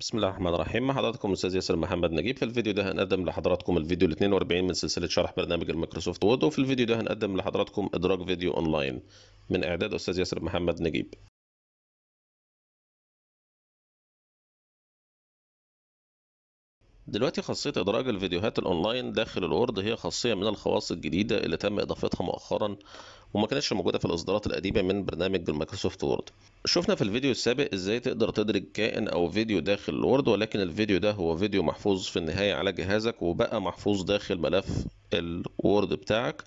بسم الله الرحمن الرحيم مع حضراتكم الاستاذ ياسر محمد نجيب في الفيديو ده هنقدم لحضراتكم الفيديو ال 42 من سلسله شرح برنامج المايكروسوفت وورد وفي الفيديو ده هنقدم لحضراتكم ادراج فيديو اونلاين من اعداد استاذ ياسر محمد نجيب دلوقتي خاصية إدراج الفيديوهات الأونلاين داخل الوورد هي خاصية من الخواص الجديدة اللي تم إضافتها مؤخرا وما كانتش موجودة في الإصدارات القديمة من برنامج المايكروسوفت وورد. شفنا في الفيديو السابق إزاي تقدر تدرج كائن أو فيديو داخل الوورد ولكن الفيديو ده هو فيديو محفوظ في النهاية على جهازك وبقى محفوظ داخل ملف الوورد بتاعك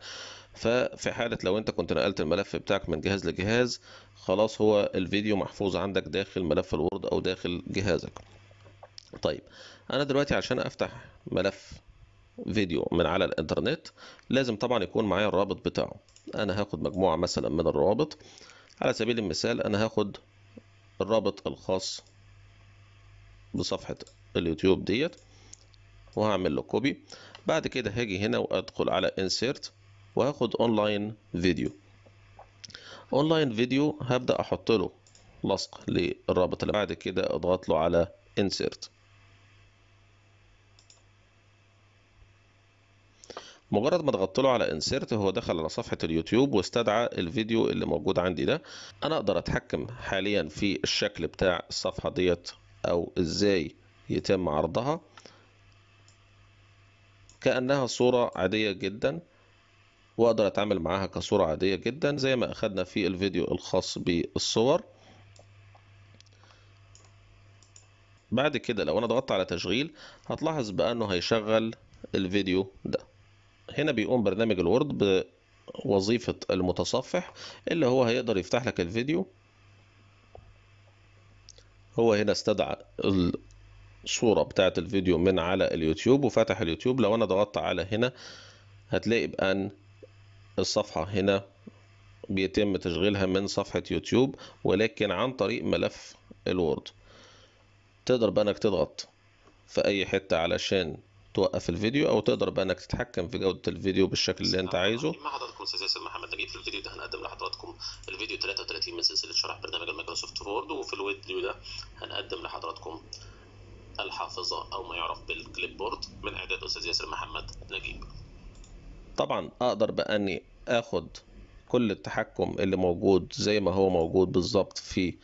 ففي حالة لو أنت كنت نقلت الملف بتاعك من جهاز لجهاز خلاص هو الفيديو محفوظ عندك داخل ملف الوورد أو داخل جهازك. طيب انا دلوقتي عشان افتح ملف فيديو من على الانترنت لازم طبعا يكون معايا الرابط بتاعه انا هاخد مجموعة مثلا من الروابط على سبيل المثال انا هاخد الرابط الخاص بصفحة اليوتيوب ديت وهعمل له كوبي بعد كده هاجي هنا وادخل على انسيرت وهاخد اونلاين فيديو اونلاين فيديو هبدأ احط له لصق للرابط اللي بعد كده اضغط له على انسيرت مجرد ما ضغطت له على انسيرت هو دخل على صفحه اليوتيوب واستدعى الفيديو اللي موجود عندي ده انا اقدر اتحكم حاليا في الشكل بتاع الصفحه ديت او ازاي يتم عرضها كانها صوره عاديه جدا واقدر اتعامل معاها كصوره عاديه جدا زي ما اخدنا في الفيديو الخاص بالصور بعد كده لو انا ضغطت على تشغيل هتلاحظ بانه هيشغل الفيديو ده هنا بيقوم برنامج الوورد بوظيفة المتصفح اللي هو هيقدر يفتح لك الفيديو هو هنا استدعى الصورة بتاعة الفيديو من على اليوتيوب وفتح اليوتيوب لو أنا ضغطت على هنا هتلاقي بأن الصفحة هنا بيتم تشغيلها من صفحة يوتيوب ولكن عن طريق ملف الوورد تقدر بقى انك تضغط في اي حتة علشان توقف الفيديو او تقدر بقى انك تتحكم في جوده الفيديو بالشكل اللي انت عايزه مع حضراتكم استاذ ياسر محمد نجيب في الفيديو ده هنقدم لحضراتكم الفيديو 33 من سلسله شرح برنامج المايكروسوفت وورد وفي الفيديو ده هنقدم لحضراتكم الحافظه او ما يعرف بالكليب بورد من اعداد استاذ ياسر محمد نجيب طبعا اقدر بقى اني اخد كل التحكم اللي موجود زي ما هو موجود بالظبط في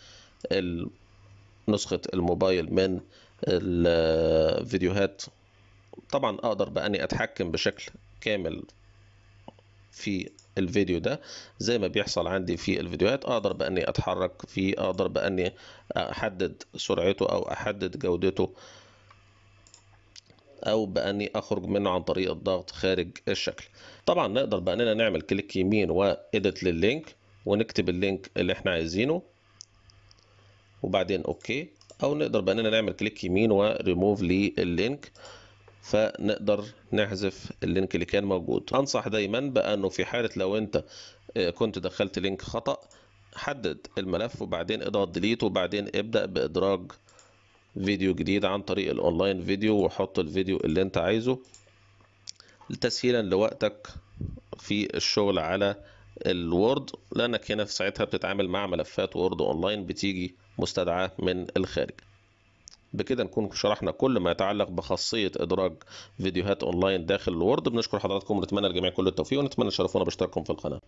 نسخة الموبايل من الفيديوهات طبعا اقدر باني اتحكم بشكل كامل في الفيديو ده زي ما بيحصل عندي في الفيديوهات اقدر باني اتحرك فيه اقدر باني احدد سرعته او احدد جودته او باني اخرج منه عن طريق الضغط خارج الشكل طبعا نقدر باننا نعمل كليك يمين واديت لللينك ونكتب اللينك اللي احنا عايزينه وبعدين اوكي او نقدر باننا نعمل كليك يمين وريموف لللينك فنقدر نحذف اللينك اللي كان موجود انصح دايما بانه في حاله لو انت آه، كنت دخلت لينك خطا حدد الملف وبعدين اضغط ديليت وبعدين ابدا بادراج فيديو جديد عن طريق الاونلاين فيديو وحط الفيديو اللي انت عايزه تسهيلا لوقتك في الشغل على الوورد لانك هنا في ساعتها بتتعامل مع ملفات وورد اونلاين بتيجي مستدعاه من الخارج بكده نكون شرحنا كل ما يتعلق بخاصيه ادراج فيديوهات اونلاين داخل الوورد بنشكر حضراتكم ونتمنى للجميع كل التوفيق ونتمنى تشرفونا باشتراككم في القناه